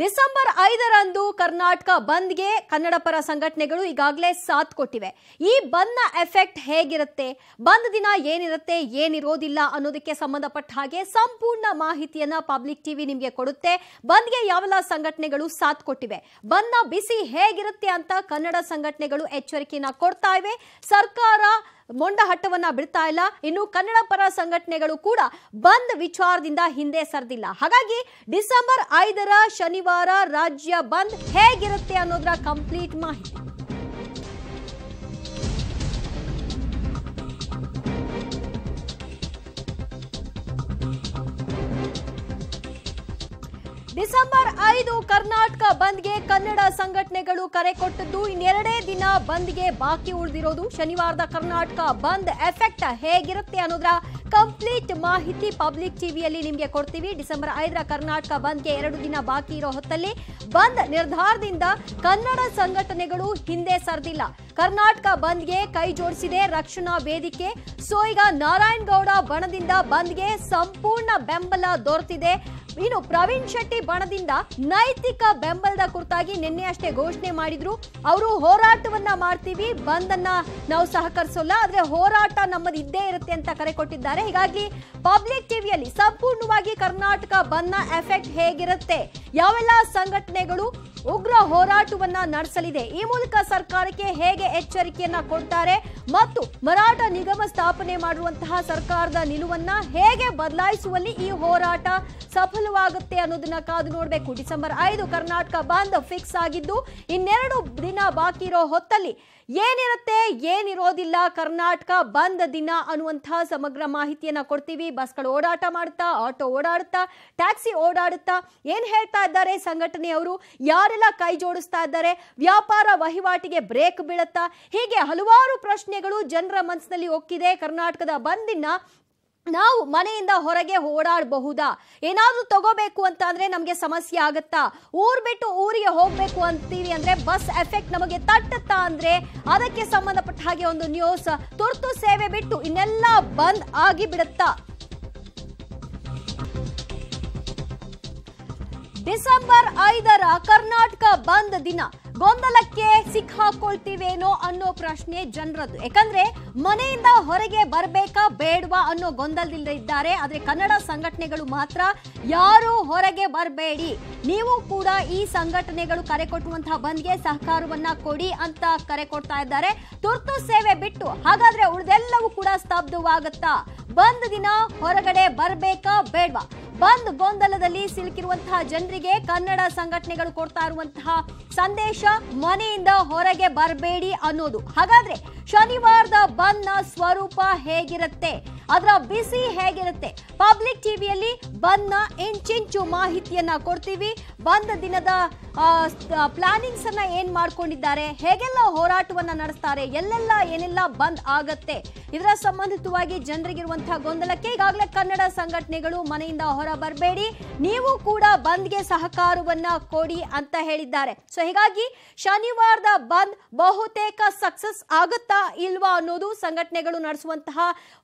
December ಐದರಂದು ಕರ್ನಾಟಕ ಬಂದ್ಗೆ ಕನ್ನಡ ಪರ ಸಂಘಟನೆಗಳು ಈಗಾಗಲೇ ಸಾಥ್ ಕೊಟ್ಟಿವೆ ಈ ಬಂದ್ನ ಎಫೆಕ್ಟ್ ಹೇಗಿರುತ್ತೆ ಬಂದ್ ದಿನ ಏನಿರುತ್ತೆ ಏನಿರೋದಿಲ್ಲ ಅನ್ನೋದಕ್ಕೆ ಸಂಬಂಧಪಟ್ಟ ಹಾಗೆ ಸಂಪೂರ್ಣ ಮಾಹಿತಿಯನ್ನ ಪಬ್ಲಿಕ್ ಟಿವಿ ನಿಮಗೆ ಕೊಡುತ್ತೆ ಬಂದ್ಗೆ ಯಾವೆಲ್ಲ ಸಂಘಟನೆಗಳು ಸಾಥ್ ಕೊಟ್ಟಿವೆ ಬಂದ್ನ ಬಿಸಿ ಹೇಗಿರುತ್ತೆ ಅಂತ ಕನ್ನಡ ಸಂಘಟನೆಗಳು ಎಚ್ಚರಿಕೆಯನ್ನ ಕೊಡ್ತಾ ಇವೆ ಸರ್ಕಾರ ಮೊಂಡ ಹಟ್ಟವನ್ನ ಬಿಡ್ತಾ ಇಲ್ಲ ಇನ್ನು ಕನ್ನಡ ಪರ ಸಂಘಟನೆಗಳು ಕೂಡ ಬಂದ್ ವಿಚಾರದಿಂದ ಹಿಂದೆ ಸರಿದಿಲ್ಲ ಹಾಗಾಗಿ ಡಿಸೆಂಬರ್ ಐದರ ಶನಿವಾರ ರಾಜ್ಯ ಬಂದ್ ಹೇಗಿರುತ್ತೆ ಅನ್ನೋದರ ಕಂಪ್ಲೀಟ್ ಮಾಹಿತಿ ಡಿಸೆಂಬರ್ ಐದು ಕರ್ನಾಟಕ ಬಂದ್ಗೆ ಕನ್ನಡ ಸಂಘಟನೆಗಳು ಕರೆ ಕೊಟ್ಟದ್ದು ಇನ್ನೆರಡೇ ದಿನ ಬಂದ್ಗೆ ಬಾಕಿ ಉಳಿದಿರೋದು ಶನಿವಾರದ ಕರ್ನಾಟಕ ಬಂದ್ ಎಫೆಕ್ಟ್ ಹೇಗಿರುತ್ತೆ ಅನ್ನೋದ್ರ ಕಂಪ್ಲೀಟ್ ಮಾಹಿತಿ ಪಬ್ಲಿಕ್ ಟಿವಿಯಲ್ಲಿ ನಿಮಗೆ ಕೊಡ್ತೀವಿ ಡಿಸೆಂಬರ್ ಐದರ ಕರ್ನಾಟಕ ಬಂದ್ಗೆ ಎರಡು ದಿನ ಬಾಕಿ ಇರೋ ಹೊತ್ತಲ್ಲಿ ಬಂದ್ ನಿರ್ಧಾರದಿಂದ ಕನ್ನಡ ಸಂಘಟನೆಗಳು ಹಿಂದೆ ಸರಿದಿಲ್ಲ ಕರ್ನಾಟಕ ಬಂದ್ಗೆ ಕೈ ಜೋಡಿಸಿದೆ ರಕ್ಷಣಾ ವೇದಿಕೆ ಸೊ ಈಗ ನಾರಾಯಣಗೌಡ ಬಣದಿಂದ ಬಂದ್ಗೆ ಸಂಪೂರ್ಣ ಬೆಂಬಲ ದೊರೆತಿದೆ ಇನ್ನು ಪ್ರವೀಣ್ ಶೆಟ್ಟಿ ಬಣದಿಂದ ನೈತಿಕ ಬೆಂಬಲದ ಕುರಿತಾಗಿ ನಿನ್ನೆ ಅಷ್ಟೇ ಘೋಷಣೆ ಮಾಡಿದ್ರು ಅವರು ಹೋರಾಟವನ್ನ ಮಾಡ್ತೀವಿ ಬಂದ್ ನಾವು ಸಹಕರಿಸೋಲ್ಲ ಆದ್ರೆ ಹೋರಾಟ ನಮ್ಮದು ಇದ್ದೇ ಇರುತ್ತೆ ಅಂತ ಕರೆ ಕೊಟ್ಟಿದ್ದಾರೆ ಹೀಗಾಗಿ ಪಬ್ಲಿಕ್ ಟಿವಿಯಲ್ಲಿ ಸಂಪೂರ್ಣವಾಗಿ ಕರ್ನಾಟಕ ಬಂದ್ನ ಎಫೆಕ್ಟ್ ಹೇಗಿರುತ್ತೆ ಯಾವೆಲ್ಲ ಸಂಘಟನೆಗಳು ಉಗ್ರ ಹೋರಾಟವನ್ನ ನಡೆಸಲಿದೆ ಈ ಮೂಲಕ ಸರ್ಕಾರಕ್ಕೆ ಹೇಗೆ ಎಚ್ಚರಿಕೆಯನ್ನ ಕೊಡ್ತಾರೆ ಮತ್ತು ಮರಾಠ ನಿಗಮ ಸ್ಥಾಪನೆ ಮಾಡುವಂತಹ ಸರ್ಕಾರದ ನಿಲುವನ್ನ ಹೇಗೆ ಬದಲಾಯಿಸುವಲ್ಲಿ ಈ ಹೋರಾಟ ಸಫಲ ಆಗುತ್ತೆ ಅನ್ನೋದನ್ನ ಕಾದು ನೋಡಬೇಕು ಡಿಸೆಂಬರ್ ಐದು ಕರ್ನಾಟಕ ಬಂದ್ ಫಿಕ್ಸ್ ಆಗಿದ್ದು ಇನ್ನೆರಡು ದಿನ ಬಾಕಿ ಇರೋ ಹೊತ್ತಲ್ಲಿ ಏನಿರುತ್ತೆ ಏನಿರೋದಿಲ್ಲ ಕರ್ನಾಟಕ ಬಂದ್ ದಿನ ಅನ್ನುವಂಥ ಸಮಗ್ರ ಮಾಹಿತಿಯನ್ನ ಕೊಡ್ತೀವಿ ಬಸ್ಗಳು ಓಡಾಟ ಮಾಡುತ್ತಾ ಆಟೋ ಓಡಾಡುತ್ತಾ ಟ್ಯಾಕ್ಸಿ ಓಡಾಡುತ್ತಾ ಏನ್ ಹೇಳ್ತಾ ಇದ್ದಾರೆ ಸಂಘಟನೆಯವರು ಯಾರೆಲ್ಲ ಕೈ ಜೋಡಿಸ್ತಾ ಇದ್ದಾರೆ ವ್ಯಾಪಾರ ವಹಿವಾಟಿಗೆ ಬ್ರೇಕ್ ಬೀಳುತ್ತಾ ಹೀಗೆ ಹಲವಾರು ಪ್ರಶ್ನೆಗಳು ಜನರ ಮನಸ್ಸಿನಲ್ಲಿ ಒಕ್ಕಿದೆ ಕರ್ನಾಟಕದ ಬಂದಿನ ನಾವು ಮನೆಯಿಂದ ಹೊರಗೆ ಓಡಾಡಬಹುದಾ ಏನಾದರೂ ತಗೋಬೇಕು ಅಂತ ಅಂದರೆ ನಮಗೆ ಸಮಸ್ಯೆ ಆಗುತ್ತಾ ಊರ್ ಬಿಟ್ಟು ಊರಿಗೆ ಹೋಗಬೇಕು ಅಂತೀವಿ ಅಂದರೆ ಬಸ್ ಎಫೆಕ್ಟ್ ನಮಗೆ ತಟ್ಟತ್ತಾ ಅಂದರೆ ಅದಕ್ಕೆ ಸಂಬಂಧಪಟ್ಟ ಹಾಗೆ ಒಂದು ನ್ಯೂಸ್ ತುರ್ತು ಸೇವೆ ಬಿಟ್ಟು ಇನ್ನೆಲ್ಲ ಬಂದ್ ಆಗಿ ಬಿಡುತ್ತಾ ಡಿಸೆಂಬರ್ ಐದರ ಕರ್ನಾಟಕ ಬಂದ್ ದಿನ ಗೊಂದಲಕ್ಕೆ ಸಿಕ್ಕಾಕೊಳ್ತೀವೇನೋ ಅನ್ನೋ ಪ್ರಶ್ನೆ ಜನರದ್ದು ಯಾಕಂದ್ರೆ ಮನೆಯಿಂದ ಹೊರಗೆ ಬರಬೇಕಾ ಬೇಡವಾ ಅನ್ನೋ ಗೊಂದಲದಿಂದ ಇದ್ದಾರೆ ಆದರೆ ಕನ್ನಡ ಸಂಘಟನೆಗಳು ಮಾತ್ರ ಯಾರು ಹೊರಗೆ ಬರಬೇಡಿ ನೀವು ಕೂಡ ಈ ಸಂಘಟನೆಗಳು ಕರೆ ಕೊಟ್ಟುವಂತಹ ಬಂದ್ಗೆ ಸಹಕಾರವನ್ನ ಕೊಡಿ ಅಂತ ಕರೆ ಕೊಡ್ತಾ ಇದ್ದಾರೆ ತುರ್ತು ಸೇವೆ ಬಿಟ್ಟು ಹಾಗಾದ್ರೆ ಉಳಿದೆಲ್ಲವೂ ಕೂಡ ಸ್ತಬ್ಧವಾಗುತ್ತಾ ಬಂದ್ ದಿನ ಹೊರಗಡೆ ಬರಬೇಕಾ ಬೇಡವಾ ಬಂದ್ ಗೊಂದಲದಲ್ಲಿ ಸಿಲುಕಿರುವಂತಹ ಜನರಿಗೆ ಕನ್ನಡ ಸಂಘಟನೆಗಳು ಕೊಡ್ತಾ ಇರುವಂತಹ ಸಂದೇಶ ಮನೆಯಿಂದ ಹೊರಗೆ ಬರಬೇಡಿ ಅನ್ನೋದು ಹಾಗಾದ್ರೆ ಶನಿವಾರದ ಬಂದ್ನ ಸ್ವರೂಪ ಹೇಗಿರುತ್ತೆ ಅದರ ಬಿಸಿ ಹೇಗಿರುತ್ತೆ ಪಬ್ಲಿಕ್ ಟಿವಿಯಲ್ಲಿ ಬಂದ್ನ ಇಂಚಿಂಚು ಮಾಹಿತಿಯನ್ನ ಕೊಡ್ತೀವಿ ಬಂದ್ ದಿನದ ಪ್ಲಾನಿಂಗ್ಸ್ ಅನ್ನ ಏನ್ ಮಾಡ್ಕೊಂಡಿದ್ದಾರೆ ಹೇಗೆಲ್ಲ ಹೋರಾಟವನ್ನ ನಡೆಸ್ತಾರೆ ಎಲ್ಲೆಲ್ಲ ಏನೆಲ್ಲ ಬಂದ್ ಆಗತ್ತೆ ಇದರ ಸಂಬಂಧಿತವಾಗಿ ಜನರಿಗಿರುವಂತಹ ಗೊಂದಲಕ್ಕೆ ಈಗಾಗಲೇ ಕನ್ನಡ ಸಂಘಟನೆಗಳು ಮನೆಯಿಂದ ಹೊರ ಬರಬೇಡಿ ನೀವು ಕೂಡ ಬಂದ್ಗೆ ಸಹಕಾರವನ್ನ ಕೊಡಿ ಅಂತ ಹೇಳಿದ್ದಾರೆ ಸೊ ಹೀಗಾಗಿ ಶನಿವಾರದ ಬಂದ್ ಬಹುತೇಕ ಸಕ್ಸಸ್ ಆಗುತ್ತಾ ಇಲ್ವಾ ಅನ್ನೋದು ಸಂಘಟನೆಗಳು ನಡೆಸುವಂತಹ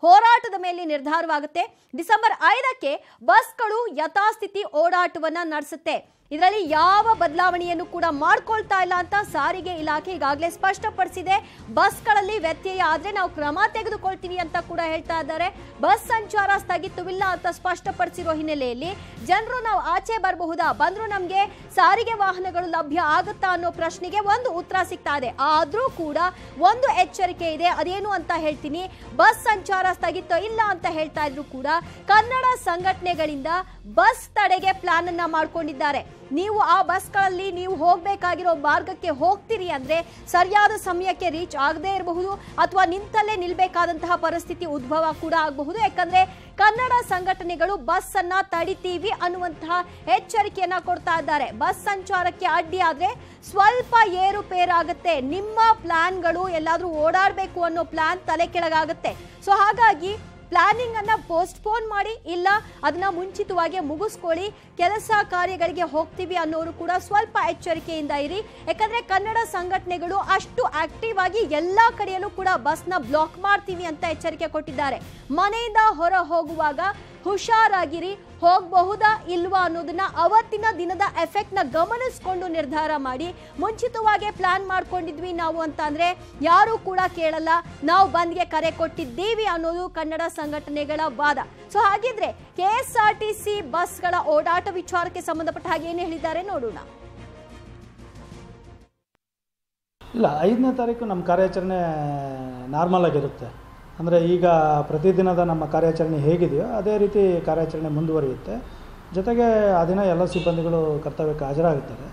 ಹೋರಾಟದ ಮೇಲೆ ನಿರ್ಧಾರವಾಗುತ್ತೆ ಡಿಸೆಂಬರ್ ಐದಕ್ಕೆ ಬಸ್ಗಳು ಯಥಾಸ್ಥಿತಿ ಓಡಾಟವನ್ನ ನಡೆಸುತ್ತೆ ಇದರಲ್ಲಿ ಯಾವ ಬದಲಾವಣೆಯನ್ನು ಕೂಡ ಮಾಡ್ಕೊಳ್ತಾ ಇಲ್ಲ ಅಂತ ಸಾರಿಗೆ ಇಲಾಖೆ ಈಗಾಗಲೇ ಸ್ಪಷ್ಟಪಡಿಸಿದೆ ಬಸ್ಗಳಲ್ಲಿ ವ್ಯತ್ಯಯ ಆದರೆ ನಾವು ಕ್ರಮ ತೆಗೆದುಕೊಳ್ತೀವಿ ಅಂತ ಕೂಡ ಹೇಳ್ತಾ ಇದ್ದಾರೆ ಬಸ್ ಸಂಚಾರ ಸ್ಥಗಿತವಿಲ್ಲ ಅಂತ ಸ್ಪಷ್ಟಪಡಿಸಿರೋ ಹಿನ್ನೆಲೆಯಲ್ಲಿ ಜನರು ನಾವು ಆಚೆ ಬರಬಹುದಾ ಬಂದರೂ ನಮಗೆ ಸಾರಿಗೆ ವಾಹನಗಳು ಲಭ್ಯ ಆಗುತ್ತಾ ಅನ್ನೋ ಪ್ರಶ್ನೆಗೆ ಒಂದು ಉತ್ತರ ಸಿಗ್ತಾ ಇದೆ ಆದರೂ ಕೂಡ ಒಂದು ಎಚ್ಚರಿಕೆ ಇದೆ ಅದೇನು ಅಂತ ಹೇಳ್ತೀನಿ ಬಸ್ ಸಂಚಾರ ಸ್ಥಗಿತ ಇಲ್ಲ ಅಂತ ಹೇಳ್ತಾ ಇದ್ರು ಕೂಡ ಕನ್ನಡ ಸಂಘಟನೆಗಳಿಂದ ಬಸ್ ತಡೆಗೆ ಪ್ಲಾನ್ ಅನ್ನ ಮಾಡ್ಕೊಂಡಿದ್ದಾರೆ ನೀವು ಆ ಬಸ್ಗಳಲ್ಲಿ ನೀವು ಹೋಗಬೇಕಾಗಿರೋ ಮಾರ್ಗಕ್ಕೆ ಹೋಗ್ತೀರಿ ಅಂದರೆ ಸರಿಯಾದ ಸಮಯಕ್ಕೆ ರೀಚ್ ಆಗದೇ ಇರಬಹುದು ಅಥವಾ ನಿಂತಲ್ಲೇ ನಿಲ್ಬೇಕಾದಂತಹ ಪರಿಸ್ಥಿತಿ ಉದ್ಭವ ಕೂಡ ಆಗಬಹುದು ಯಾಕಂದ್ರೆ ಕನ್ನಡ ಸಂಘಟನೆಗಳು ಬಸ್ ಅನ್ನ ತಡಿತೀವಿ ಅನ್ನುವಂತಹ ಎಚ್ಚರಿಕೆಯನ್ನ ಕೊಡ್ತಾ ಇದ್ದಾರೆ ಬಸ್ ಸಂಚಾರಕ್ಕೆ ಅಡ್ಡಿ ಆದ್ರೆ ಸ್ವಲ್ಪ ಏರುಪೇರಾಗುತ್ತೆ ನಿಮ್ಮ ಪ್ಲಾನ್ಗಳು ಎಲ್ಲಾದ್ರೂ ಓಡಾಡಬೇಕು ಅನ್ನೋ ಪ್ಲಾನ್ ತಲೆ ಕೆಳಗಾಗುತ್ತೆ ಸೊ ಹಾಗಾಗಿ ಪ್ಲಾನಿಂಗ್ ಅನ್ನ ಪೋಸ್ಟ್ಪೋನ್ ಮಾಡಿ ಇಲ್ಲ ಅದನ್ನ ಮುಂಚಿತವಾಗಿ ಮುಗಿಸ್ಕೊಳ್ಳಿ ಕೆಲಸ ಕಾರ್ಯಗಳಿಗೆ ಹೋಗ್ತೀವಿ ಅನ್ನೋರು ಕೂಡ ಸ್ವಲ್ಪ ಎಚ್ಚರಿಕೆಯಿಂದ ಇರಿ ಯಾಕಂದ್ರೆ ಕನ್ನಡ ಸಂಘಟನೆಗಳು ಅಷ್ಟು ಆಕ್ಟಿವ್ ಆಗಿ ಎಲ್ಲಾ ಕಡೆಯಲ್ಲೂ ಕೂಡ ಬಸ್ನ ಬ್ಲಾಕ್ ಮಾಡ್ತೀವಿ ಅಂತ ಎಚ್ಚರಿಕೆ ಕೊಟ್ಟಿದ್ದಾರೆ ಮನೆಯಿಂದ ಹೊರ ಹೋಗುವಾಗ ಹುಷಾರಾಗಿರಿ ಹೋಗಬಹುದಾ ಇಲ್ವಾ ಅನ್ನೋದನ್ನ ಅವತ್ತಿನ ದಿನದ ನ ಗಮನಿಸ್ಕೊಂಡು ನಿರ್ಧಾರ ಮಾಡಿ ಮುಂಚಿತವಾಗೇ ಪ್ಲಾನ್ ಮಾಡ್ಕೊಂಡಿದ್ವಿ ನಾವು ಅಂತ ಅಂದರೆ ಯಾರೂ ಕೂಡ ಕೇಳಲ್ಲ ನಾವು ಬಂದ್ಗೆ ಕರೆ ಕೊಟ್ಟಿದ್ದೀವಿ ಅನ್ನೋದು ಕನ್ನಡ ಸಂಘಟನೆಗಳ ವಾದ ಸೊ ಹಾಗಿದ್ರೆ K S R T C ಬಸ್ಗಳ ಓಡಾಟ ವಿಚಾರಕ್ಕೆ ಸಂಬಂಧಪಟ್ಟ ಹಾಗೆ ಏನು ಹೇಳಿದ್ದಾರೆ ನೋಡೋಣ ಇಲ್ಲ ಐದನೇ ತಾರೀಕು ನಮ್ಮ ಕಾರ್ಯಾಚರಣೆ ನಾರ್ಮಲ್ ಆಗಿರುತ್ತೆ ಅಂದರೆ ಈಗ ಪ್ರತಿದಿನದ ನಮ್ಮ ಕಾರ್ಯಾಚರಣೆ ಹೇಗಿದೆಯೋ ಅದೇ ರೀತಿ ಕಾರ್ಯಾಚರಣೆ ಮುಂದುವರಿಯುತ್ತೆ ಜೊತೆಗೆ ಆ ದಿನ ಎಲ್ಲ ಸಿಬ್ಬಂದಿಗಳು ಕರ್ತವ್ಯಕ್ಕೆ ಹಾಜರಾಗುತ್ತಾರೆ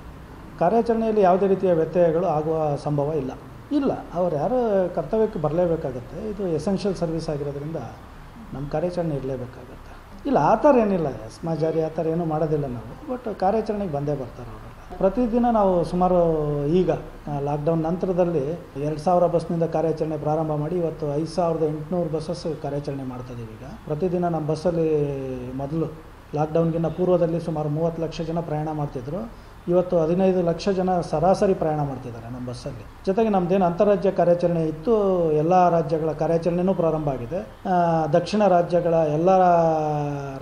ಕಾರ್ಯಾಚರಣೆಯಲ್ಲಿ ಯಾವುದೇ ರೀತಿಯ ವ್ಯತ್ಯಯಗಳು ಆಗುವ ಸಂಭವ ಇಲ್ಲ ಇಲ್ಲ ಅವ್ರು ಯಾರು ಕರ್ತವ್ಯಕ್ಕೆ ಬರಲೇಬೇಕಾಗತ್ತೆ ಇದು ಎಸೆನ್ಷಿಯಲ್ ಸರ್ವಿಸ್ ಆಗಿರೋದ್ರಿಂದ ನಮ್ಮ ಕಾರ್ಯಾಚರಣೆ ಇರಲೇಬೇಕಾಗತ್ತೆ ಇಲ್ಲ ಆ ಥರ ಏನಿಲ್ಲ ಸ್ಮ ಜಾರಿ ಆ ಥರ ಏನೂ ಮಾಡೋದಿಲ್ಲ ನಾವು ಬಟ್ ಕಾರ್ಯಾಚರಣೆಗೆ ಬಂದೇ ಬರ್ತಾರೆ ಅವರು ಪ್ರತಿದಿನ ನಾವು ಸುಮಾರು ಈಗ ಲಾಕ್ಡೌನ್ ನಂತರದಲ್ಲಿ ಎರಡು ಸಾವಿರ ಬಸ್ನಿಂದ ಕಾರ್ಯಾಚರಣೆ ಪ್ರಾರಂಭ ಮಾಡಿ ಇವತ್ತು ಐದು ಸಾವಿರದ ಎಂಟುನೂರು ಬಸ್ಸಸ್ ಕಾರ್ಯಾಚರಣೆ ಮಾಡ್ತಾಯಿದ್ದೀವಿ ಈಗ ಪ್ರತಿದಿನ ನಮ್ಮ ಬಸ್ಸಲ್ಲಿ ಮೊದಲು ಲಾಕ್ಡೌನ್ಗಿಂತ ಪೂರ್ವದಲ್ಲಿ ಸುಮಾರು ಮೂವತ್ತು ಲಕ್ಷ ಜನ ಪ್ರಯಾಣ ಮಾಡ್ತಿದ್ರು ಇವತ್ತು ಹದಿನೈದು ಲಕ್ಷ ಜನ ಸರಾಸರಿ ಪ್ರಯಾಣ ಮಾಡ್ತಿದ್ದಾರೆ ನಮ್ಮ ಬಸ್ಸಲ್ಲಿ ಜೊತೆಗೆ ನಮ್ಮದೇನು ಅಂತಾರಾಜ್ಯ ಕಾರ್ಯಾಚರಣೆ ಇತ್ತು ಎಲ್ಲ ರಾಜ್ಯಗಳ ಕಾರ್ಯಾಚರಣೆಯೂ ಪ್ರಾರಂಭ ಆಗಿದೆ ದಕ್ಷಿಣ ರಾಜ್ಯಗಳ ಎಲ್ಲ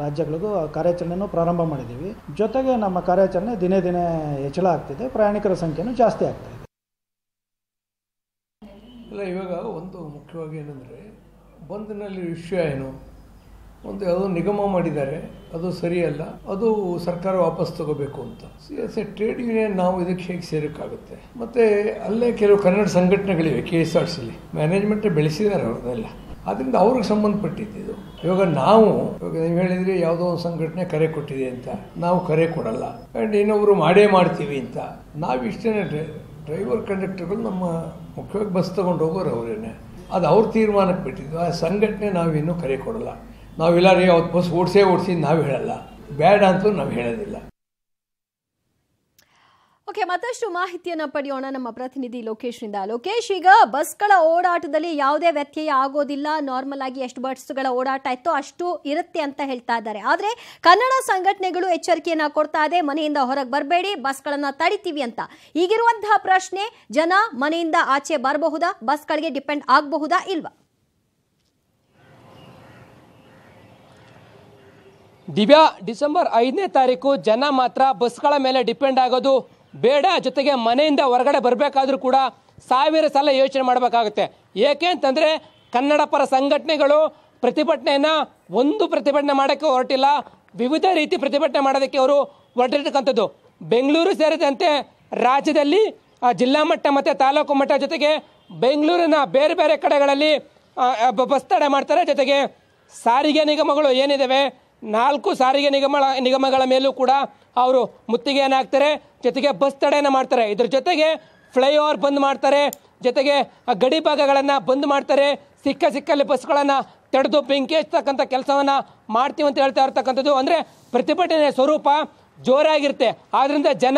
ರಾಜ್ಯಗಳಿಗೂ ಕಾರ್ಯಾಚರಣೆಯೂ ಪ್ರಾರಂಭ ಮಾಡಿದ್ದೀವಿ ಜೊತೆಗೆ ನಮ್ಮ ಕಾರ್ಯಾಚರಣೆ ದಿನೇ ದಿನೇ ಹೆಚ್ಚಳ ಆಗ್ತಿದೆ ಪ್ರಯಾಣಿಕರ ಸಂಖ್ಯೆಯೂ ಜಾಸ್ತಿ ಆಗ್ತಾ ಇದೆ ಇವಾಗ ಒಂದು ಮುಖ್ಯವಾಗಿ ಏನಂದರೆ ಬಂದ್ನಲ್ಲಿ ವಿಷಯ ಏನು ಒಂದು ಯಾವುದೋ ನಿಗಮ ಮಾಡಿದ್ದಾರೆ ಅದು ಸರಿಯಲ್ಲ ಅದು ಸರ್ಕಾರ ವಾಪಸ್ ತಗೋಬೇಕು ಅಂತ C S A trade union ನಾವು ಇದಕ್ಕೆ ಹೇಗೆ ಸೇರೋಕ್ಕಾಗುತ್ತೆ ಮತ್ತು ಅಲ್ಲೇ ಕೆಲವು ಕನ್ನಡ ಸಂಘಟನೆಗಳಿವೆ ಕೆ ಎಸ್ ಆರ್ ಸಿಲಿ ಮ್ಯಾನೇಜ್ಮೆಂಟ್ ಬೆಳೆಸಿದ್ದಾರೆ ಅವ್ರನ್ನೆಲ್ಲ ಅದರಿಂದ ಅವ್ರಿಗೆ ಸಂಬಂಧಪಟ್ಟಿದ್ದು ಇವಾಗ ನಾವು ಇವಾಗ ನೀವು ಹೇಳಿದ್ರೆ ಯಾವುದೋ ಒಂದು ಸಂಘಟನೆ ಕರೆ ಕೊಟ್ಟಿದೆ ಅಂತ ನಾವು ಕರೆ ಕೊಡಲ್ಲ ಆ್ಯಂಡ್ ಇನ್ನೊಬ್ರು ಮಾಡೇ ಮಾಡ್ತೀವಿ ಅಂತ ನಾವು ಇಷ್ಟೇ ಡ್ರೈವರ್ ಕಂಡಕ್ಟರ್ಗಳು ನಮ್ಮ ಮುಖ್ಯವಾಗಿ ಬಸ್ ತಗೊಂಡು ಹೋಗೋರು ಅವರೇನೆ ಅದು ಅವ್ರ ತೀರ್ಮಾನಕ್ಕೆ ಬಿಟ್ಟಿದ್ದು ಆ ಸಂಘಟನೆ ನಾವಿನ್ನೂ ಕರೆ ಕೊಡಲ್ಲ ನಾವೆಲ್ಲ ರೀ ಅವತ್ತು ಬಸ್ ಓಡಿಸೇ ಓಡಿಸಿ ನಾವು ಹೇಳಲ್ಲ ಬೇಡ ಅಂತ ನಾವು ಹೇಳೋದಿಲ್ಲ ಓಕೆ ಮತ್ತಷ್ಟು ಮಾಹಿತಿಯನ್ನು ಪಡೆಯೋಣ ನಮ್ಮ ಪ್ರತಿನಿಧಿ ಲೋಕೇಶ್ನಿಂದ ಲೋಕೇಶ್ ಈಗ ಬಸ್ಗಳ ಓಡಾಟದಲ್ಲಿ ಯಾವುದೇ ವ್ಯತ್ಯಯ ಆಗೋದಿಲ್ಲ ನಾರ್ಮಲ್ ಆಗಿ ಎಷ್ಟು ಬಸ್ಗಳ ಓಡಾಟ ಇತ್ತೋ ಅಷ್ಟು ಇರುತ್ತೆ ಅಂತ ಹೇಳ್ತಾ ಇದ್ದಾರೆ ಆದರೆ ಕನ್ನಡ ಸಂಘಟನೆಗಳು ಎಚ್ಚರಿಕೆಯನ್ನು ಕೊಡ್ತಾ ಇದೆ ಮನೆಯಿಂದ ಹೊರಗೆ ಬರಬೇಡಿ ಬಸ್ಗಳನ್ನು ತಡಿತೀವಿ ಅಂತ ಈಗಿರುವಂತಹ ಪ್ರಶ್ನೆ ಜನ ಮನೆಯಿಂದ ಆಚೆ ಬರಬಹುದಾ ಬಸ್ಗಳಿಗೆ ಡಿಪೆಂಡ್ ಆಗಬಹುದಾ ಇಲ್ವಾ ದಿವ್ಯಾ ಡಿಸೆಂಬರ್ ಐದನೇ ತಾರೀಕು ಜನ ಮಾತ್ರ ಬಸ್ಗಳ ಮೇಲೆ ಡಿಪೆಂಡ್ ಆಗೋದು ಬೇಡ ಜೊತೆಗೆ ಮನೆಯಿಂದ ಹೊರಗಡೆ ಬರಬೇಕಾದ್ರೂ ಕೂಡ ಸಾವಿರ ಸಲ ಯೋಚನೆ ಮಾಡಬೇಕಾಗುತ್ತೆ ಏಕೆ ಅಂತಂದರೆ ಕನ್ನಡ ಪರ ಸಂಘಟನೆಗಳು ಪ್ರತಿಭಟನೆಯನ್ನು ಒಂದು ಪ್ರತಿಭಟನೆ ಮಾಡೋಕ್ಕೆ ಹೊರಟಿಲ್ಲ ವಿವಿಧ ರೀತಿ ಪ್ರತಿಭಟನೆ ಮಾಡೋದಕ್ಕೆ ಅವರು ಹೊರಟಿರ್ತಕ್ಕಂಥದ್ದು ಬೆಂಗಳೂರು ಸೇರಿದಂತೆ ರಾಜ್ಯದಲ್ಲಿ ಜಿಲ್ಲಾ ಮಟ್ಟ ಮತ್ತು ತಾಲೂಕು ಮಟ್ಟ ಜೊತೆಗೆ ಬೆಂಗಳೂರಿನ ಬೇರೆ ಬೇರೆ ಕಡೆಗಳಲ್ಲಿ ಬಸ್ ತಡೆ ಮಾಡ್ತಾರೆ ಜೊತೆಗೆ ಸಾರಿಗೆ ನಿಗಮಗಳು ಏನಿದ್ದಾವೆ ನಾಲ್ಕು ಸಾರಿಗೆ ನಿಗಮ ನಿಗಮಗಳ ಮೇಲೂ ಕೂಡ ಅವರು ಮುತ್ತಿಗೆಯನ್ನು ಹಾಕ್ತಾರೆ ಜೊತೆಗೆ ಬಸ್ ತಡೆಯನ್ನು ಮಾಡ್ತಾರೆ ಇದ್ರ ಜೊತೆಗೆ ಫ್ಲೈಓವರ್ ಬಂದ್ ಮಾಡ್ತಾರೆ ಜೊತೆಗೆ ಗಡಿ ಭಾಗಗಳನ್ನು ಬಂದ್ ಮಾಡ್ತಾರೆ ಸಿಕ್ಕ ಸಿಕ್ಕಲ್ಲಿ ಬಸ್ಗಳನ್ನು ತಡೆದು ಬೆಂಕಿ ಹಚ್ಚತಕ್ಕಂಥ ಕೆಲಸವನ್ನು ಮಾಡ್ತೀವಿ ಅಂತ ಹೇಳ್ತಾ ಇರ್ತಕ್ಕಂಥದ್ದು ಅಂದರೆ ಪ್ರತಿಭಟನೆ ಸ್ವರೂಪ ಜೋರಾಗಿರುತ್ತೆ ಆದ್ದರಿಂದ ಜನ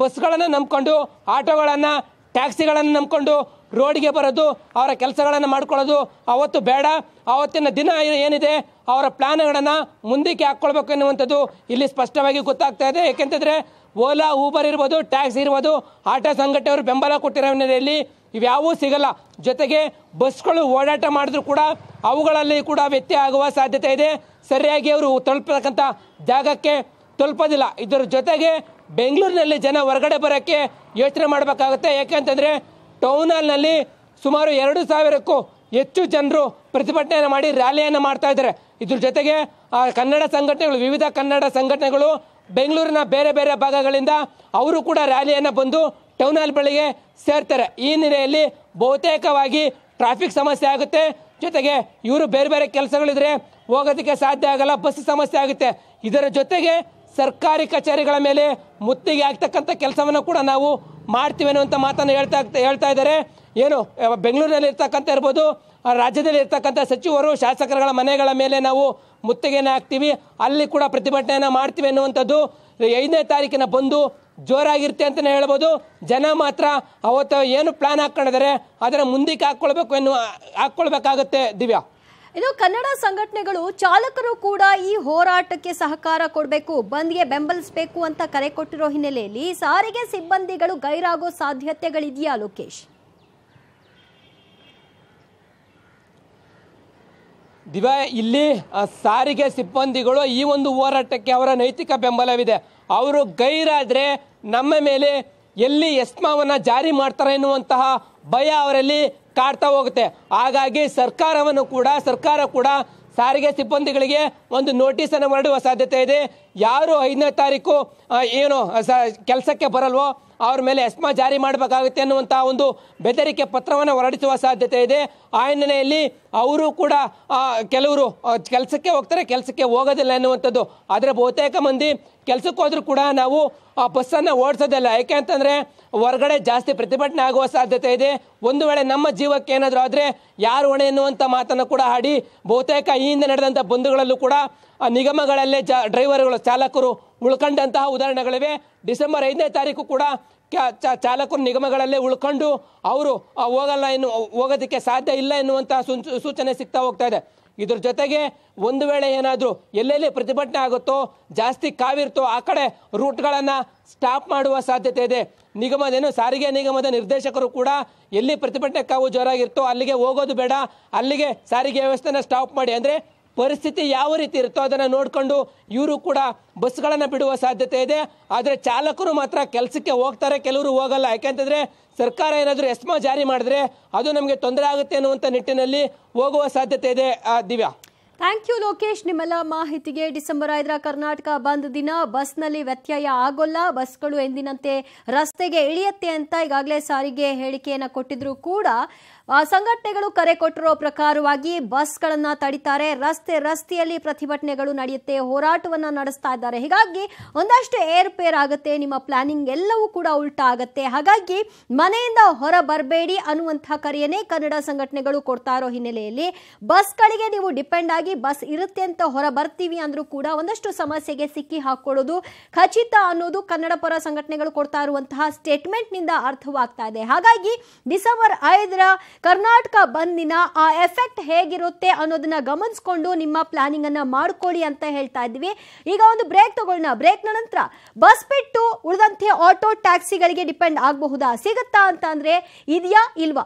ಬಸ್ಗಳನ್ನು ನಂಬ್ಕೊಂಡು ಆಟೋಗಳನ್ನು ಟ್ಯಾಕ್ಸಿಗಳನ್ನು ನಂಬ್ಕೊಂಡು ರೋಡ್ಗೆ ಬರೋದು ಅವರ ಕೆಲಸಗಳನ್ನು ಮಾಡ್ಕೊಳ್ಳೋದು ಅವತ್ತು ಬೇಡ ಆವತ್ತಿನ ದಿನ ಏನಿದೆ ಅವರ ಪ್ಲ್ಯಾನ್ಗಳನ್ನು ಮುಂದಕ್ಕೆ ಹಾಕ್ಕೊಳ್ಬೇಕು ಎನ್ನುವಂಥದ್ದು ಇಲ್ಲಿ ಸ್ಪಷ್ಟವಾಗಿ ಗೊತ್ತಾಗ್ತಾ ಇದೆ ಏಕೆಂತಂದರೆ ಓಲಾ ಊಬರ್ ಇರ್ಬೋದು ಟ್ಯಾಕ್ಸಿ ಇರ್ಬೋದು ಆಟೋ ಸಂಘಟನೆಯವರು ಬೆಂಬಲ ಕೊಟ್ಟಿರೋ ಹಿನ್ನೆಲೆಯಲ್ಲಿ ಇವ್ಯಾವೂ ಸಿಗಲ್ಲ ಜೊತೆಗೆ ಬಸ್ಗಳು ಓಡಾಟ ಮಾಡಿದ್ರು ಕೂಡ ಅವುಗಳಲ್ಲಿ ಕೂಡ ವ್ಯತ್ಯಯ ಆಗುವ ಸಾಧ್ಯತೆ ಇದೆ ಸರಿಯಾಗಿ ಅವರು ತಲುಪತಕ್ಕಂಥ ಜಾಗಕ್ಕೆ ತಲುಪೋದಿಲ್ಲ ಇದರ ಜೊತೆಗೆ ಬೆಂಗಳೂರಿನಲ್ಲಿ ಜನ ಹೊರಗಡೆ ಬರೋಕ್ಕೆ ಯೋಚನೆ ಮಾಡಬೇಕಾಗುತ್ತೆ ಏಕೆಂತಂದರೆ ಟೌನ್ ಹಾಲ್ನಲ್ಲಿ ಸುಮಾರು ಎರಡು ಸಾವಿರಕ್ಕೂ ಹೆಚ್ಚು ಜನರು ಪ್ರತಿಭಟನೆಯನ್ನು ಮಾಡಿ ರ್ಯಾಲಿಯನ್ನು ಮಾಡ್ತಾ ಇದ್ದಾರೆ ಇದ್ರ ಜೊತೆಗೆ ಆ ಕನ್ನಡ ಸಂಘಟನೆಗಳು ವಿವಿಧ ಕನ್ನಡ ಸಂಘಟನೆಗಳು ಬೆಂಗಳೂರಿನ ಬೇರೆ ಬೇರೆ ಭಾಗಗಳಿಂದ ಅವರು ಕೂಡ ರ್ಯಾಲಿಯನ್ನು ಬಂದು ಟೌನ್ ಹಾಲ್ ಬಳಿಗೆ ಸೇರ್ತಾರೆ ಈ ನೆಲೆಯಲ್ಲಿ ಬಹುತೇಕವಾಗಿ ಟ್ರಾಫಿಕ್ ಸಮಸ್ಯೆ ಆಗುತ್ತೆ ಜೊತೆಗೆ ಇವರು ಬೇರೆ ಬೇರೆ ಕೆಲಸಗಳಿದ್ರೆ ಹೋಗೋದಕ್ಕೆ ಸಾಧ್ಯ ಆಗಲ್ಲ ಬಸ್ ಸಮಸ್ಯೆ ಆಗುತ್ತೆ ಇದರ ಜೊತೆಗೆ ಸರ್ಕಾರಿ ಕಚೇರಿಗಳ ಮೇಲೆ ಮುತ್ತಿಗೆ ಆಗ್ತಕ್ಕಂಥ ಕೆಲಸವನ್ನು ಕೂಡ ನಾವು ಮಾಡ್ತೀವಿ ಅನ್ನುವಂಥ ಮಾತನ್ನು ಹೇಳ್ತಾ ಹೇಳ್ತಾ ಇದ್ದಾರೆ ಏನು ಬೆಂಗಳೂರಲ್ಲಿ ಇರ್ತಕ್ಕಂಥ ಇರ್ಬೋದು ರಾಜ್ಯದಲ್ಲಿ ಇರ್ತಕ್ಕಂಥ ಸಚಿವರು ಶಾಸಕರುಗಳ ಮನೆಗಳ ಮೇಲೆ ನಾವು ಮುತ್ತಿಗೆಯನ್ನು ಹಾಕ್ತೀವಿ ಅಲ್ಲಿ ಕೂಡ ಪ್ರತಿಭಟನೆಯನ್ನು ಮಾಡ್ತೀವಿ ಅನ್ನುವಂಥದ್ದು ಐದನೇ ತಾರೀಕಿನ ಬಂದು ಜೋರಾಗಿರುತ್ತೆ ಅಂತಲೇ ಹೇಳ್ಬೋದು ಜನ ಮಾತ್ರ ಅವತ್ತು ಏನು ಪ್ಲಾನ್ ಹಾಕ್ಕೊಂಡಿದ್ದಾರೆ ಅದನ್ನು ಮುಂದಕ್ಕೆ ಹಾಕ್ಕೊಳ್ಬೇಕು ಎನ್ನುವ ಹಾಕ್ಕೊಳ್ಬೇಕಾಗುತ್ತೆ ದಿವ್ಯಾ ಇನ್ನು ಕನ್ನಡ ಸಂಘಟನೆಗಳು ಚಾಲಕರು ಕೂಡ ಈ ಹೋರಾಟಕ್ಕೆ ಸಹಕಾರ ಕೊಡಬೇಕು ಬಂದ್ಗೆ ಬೆಂಬಲಿಸಬೇಕು ಅಂತ ಕರೆ ಕೊಟ್ಟಿರೋ ಹಿನ್ನೆಲೆಯಲ್ಲಿ ಸಾರಿಗೆ ಸಿಬ್ಬಂದಿಗಳು ಗೈರಾಗೋ ಸಾಧ್ಯತೆಗಳಿದೆಯಾ ಲೋಕೇಶ್ ದಿವಾ ಇಲ್ಲಿ ಸಾರಿಗೆ ಸಿಬ್ಬಂದಿಗಳು ಈ ಒಂದು ಹೋರಾಟಕ್ಕೆ ಅವರ ನೈತಿಕ ಬೆಂಬಲವಿದೆ ಅವರು ಗೈರಾದರೆ ನಮ್ಮ ಮೇಲೆ ಎಲ್ಲಿ ಎಸ್ಮಾವನ್ನ ಜಾರಿ ಮಾಡ್ತಾರೆ ಎನ್ನುವಂತಹ ಭಯ ಅವರಲ್ಲಿ ಕಾಡ್ತಾ ಹೋಗುತ್ತೆ ಹಾಗಾಗಿ ಸರ್ಕಾರವನ್ನು ಕೂಡ ಸರ್ಕಾರ ಕೂಡ ಸಾರಿಗೆ ಸಿಬ್ಬಂದಿಗಳಿಗೆ ಒಂದು ನೋಟಿಸ್ ಅನ್ನು ಹೊರಡುವ ಸಾಧ್ಯತೆ ಇದೆ ಯಾರು ಐದನೇ ತಾರೀಕು ಏನು ಕೆಲಸಕ್ಕೆ ಬರಲ್ವೋ ಅವರ ಮೇಲೆ ಎಸ್ಮಾ ಜಾರಿ ಮಾಡಬೇಕಾಗುತ್ತೆ ಅನ್ನುವಂಥ ಒಂದು ಬೆದರಿಕೆ ಪತ್ರವನ್ನು ಹೊರಡಿಸುವ ಸಾಧ್ಯತೆ ಇದೆ ಆ ಹಿನ್ನೆಲೆಯಲ್ಲಿ ಅವರು ಕೂಡ ಕೆಲವರು ಕೆಲಸಕ್ಕೆ ಹೋಗ್ತಾರೆ ಕೆಲಸಕ್ಕೆ ಹೋಗೋದಿಲ್ಲ ಎನ್ನುವಂಥದ್ದು ಆದರೆ ಬಹುತೇಕ ಮಂದಿ ಕೆಲಸಕ್ಕೆ ಹೋದರೂ ಕೂಡ ನಾವು ಆ ಬಸ್ಸನ್ನು ಓಡಿಸೋದಿಲ್ಲ ಯಾಕೆ ಅಂತಂದರೆ ಹೊರಗಡೆ ಜಾಸ್ತಿ ಪ್ರತಿಭಟನೆ ಆಗುವ ಸಾಧ್ಯತೆ ಇದೆ ಒಂದು ವೇಳೆ ನಮ್ಮ ಜೀವಕ್ಕೆ ಏನಾದರೂ ಆದರೆ ಯಾರು ಹೊಣೆ ಎನ್ನುವಂಥ ಮಾತನ್ನು ಕೂಡ ಆಡಿ ಬಹುತೇಕ ಈ ಹಿಂದೆ ನಡೆದಂಥ ಬಂಧುಗಳಲ್ಲೂ ಕೂಡ ನಿಗಮಗಳಲ್ಲೇ ಜಾ ಡ್ರೈವರ್ಗಳು ಚಾಲಕರು ಉಳ್ಕೊಂಡಂತಹ ಉದಾಹರಣೆಗಳಿವೆ ಡಿಸೆಂಬರ್ ಐದನೇ ತಾರೀಕು ಕೂಡ ಚಾಲಕರು ನಿಗಮಗಳಲ್ಲೇ ಉಳ್ಕೊಂಡು ಅವರು ಹೋಗಲ್ಲ ಎನ್ನು ಹೋಗೋದಕ್ಕೆ ಸಾಧ್ಯ ಇಲ್ಲ ಎನ್ನುವಂತಹ ಸೂಚನೆ ಸಿಗ್ತಾ ಹೋಗ್ತಾ ಇದೆ ಇದ್ರ ಜೊತೆಗೆ ಒಂದು ವೇಳೆ ಏನಾದರೂ ಎಲ್ಲೆಲ್ಲಿ ಪ್ರತಿಭಟನೆ ಆಗುತ್ತೋ ಜಾಸ್ತಿ ಕಾವಿರ್ತೋ ಆ ಕಡೆ ರೂಟ್ಗಳನ್ನು ಸ್ಟಾಪ್ ಮಾಡುವ ಸಾಧ್ಯತೆ ಇದೆ ನಿಗಮದೇನು ಸಾರಿಗೆ ನಿಗಮದ ನಿರ್ದೇಶಕರು ಕೂಡ ಎಲ್ಲಿ ಪ್ರತಿಭಟನೆ ಕಾವು ಜೋರಾಗಿರ್ತೋ ಅಲ್ಲಿಗೆ ಹೋಗೋದು ಬೇಡ ಅಲ್ಲಿಗೆ ಸಾರಿಗೆ ವ್ಯವಸ್ಥೆನ ಸ್ಟಾಪ್ ಮಾಡಿ ಅಂದರೆ ಪರಿಸ್ಥಿತಿ ಯಾವ ರೀತಿ ಇರುತ್ತೋ ಅದನ್ನು ನೋಡಿಕೊಂಡು ಇವರು ಕೂಡ ಬಸ್ಗಳನ್ನು ಬಿಡುವ ಸಾಧ್ಯತೆ ಇದೆ ಆದರೆ ಚಾಲಕರು ಮಾತ್ರ ಕೆಲಸಕ್ಕೆ ಹೋಗ್ತಾರೆ ಕೆಲವರು ಹೋಗಲ್ಲ ಯಾಕೆಂತಂದರೆ ಸರ್ಕಾರ ಏನಾದರೂ ಎಸ್ಮಾ ಜಾರಿ ಮಾಡಿದ್ರೆ ಅದು ನಮಗೆ ತೊಂದರೆ ಆಗುತ್ತೆ ಅನ್ನುವಂಥ ನಿಟ್ಟಿನಲ್ಲಿ ಹೋಗುವ ಸಾಧ್ಯತೆ ಇದೆ ದಿವ್ಯಾ ಥ್ಯಾಂಕ್ ಯು ಲೋಕೇಶ್ ನಿಮ್ಮೆಲ್ಲ ಮಾಹಿತಿಗೆ ಡಿಸೆಂಬರ್ ಐದರ ಕರ್ನಾಟಕ ಬಂದ್ ದಿನ ಬಸ್ನಲ್ಲಿ ವ್ಯತ್ಯಯ ಆಗೋಲ್ಲ ಬಸ್ಗಳು ಎಂದಿನಂತೆ ರಸ್ತೆಗೆ ಇಳಿಯತ್ತೆ ಅಂತ ಈಗಾಗಲೇ ಸಾರಿಗೆ ಹೇಳಿಕೆಯನ್ನು ಕೊಟ್ಟಿದ್ರು ಕೂಡ ಸಂಘಟನೆಗಳು ಕರೆ ಕೊಟ್ಟಿರೋ ಪ್ರಕಾರವಾಗಿ ಬಸ್ಗಳನ್ನು ತಡಿತಾರೆ ರಸ್ತೆ ರಸ್ತೆಯಲ್ಲಿ ಪ್ರತಿಭಟನೆಗಳು ನಡೆಯುತ್ತೆ ಹೋರಾಟವನ್ನು ನಡೆಸ್ತಾ ಇದ್ದಾರೆ ಹೀಗಾಗಿ ಒಂದಷ್ಟು ಏರ್ಪೇರ್ ಆಗುತ್ತೆ ನಿಮ್ಮ ಪ್ಲಾನಿಂಗ್ ಎಲ್ಲವೂ ಕೂಡ ಉಲ್ಟಾ ಆಗುತ್ತೆ ಹಾಗಾಗಿ ಮನೆಯಿಂದ ಹೊರ ಬರಬೇಡಿ ಅನ್ನುವಂಥ ಕರೆಯನ್ನೇ ಕನ್ನಡ ಸಂಘಟನೆಗಳು ಕೊಡ್ತಾ ಇರೋ ಹಿನ್ನೆಲೆಯಲ್ಲಿ ಬಸ್ಗಳಿಗೆ ನೀವು ಡಿಪೆಂಡ್ ಆಗಿ ಬಸ್ ಇರುತ್ತೆ ಅಂತ ಹೊರ ಬರ್ತೀವಿ ಅಂದರೂ ಕೂಡ ಒಂದಷ್ಟು ಸಮಸ್ಯೆಗೆ ಸಿಕ್ಕಿ ಹಾಕೊಳ್ಳೋದು ಖಚಿತ ಅನ್ನೋದು ಕನ್ನಡ ಪರ ಸಂಘಟನೆಗಳು ಕೊಡ್ತಾ ಇರುವಂತಹ ಸ್ಟೇಟ್ಮೆಂಟ್ನಿಂದ ಅರ್ಥವಾಗ್ತಾ ಇದೆ ಹಾಗಾಗಿ ಡಿಸೆಂಬರ್ ಐದರ ಕರ್ನಾಟಕ ಬಂದಿನ ಆ ಎಫೆಕ್ಟ್ ಹೇಗಿರುತ್ತೆ ಅನ್ನೋದನ್ನ ಗಮನಿಸ್ಕೊಂಡು ನಿಮ್ಮ ಪ್ಲಾನಿಂಗ್ ಅನ್ನ ಮಾಡ್ಕೊಳ್ಳಿ ಅಂತ ಹೇಳ್ತಾ ಇದ್ವಿ ಈಗ ಒಂದು ಬ್ರೇಕ್ ತಗೊಳ್ಳೋಣ ಬ್ರೇಕ್ನ ನಂತರ ಬಸ್ ಬಿಟ್ಟು ಉಳಿದಂತೆ ಆಟೋ ಟ್ಯಾಕ್ಸಿಗಳಿಗೆ ಡಿಪೆಂಡ್ ಆಗಬಹುದಾ ಸಿಗುತ್ತಾ ಅಂತ ಅಂದ್ರೆ ಇದೆಯಾ ಇಲ್ವಾ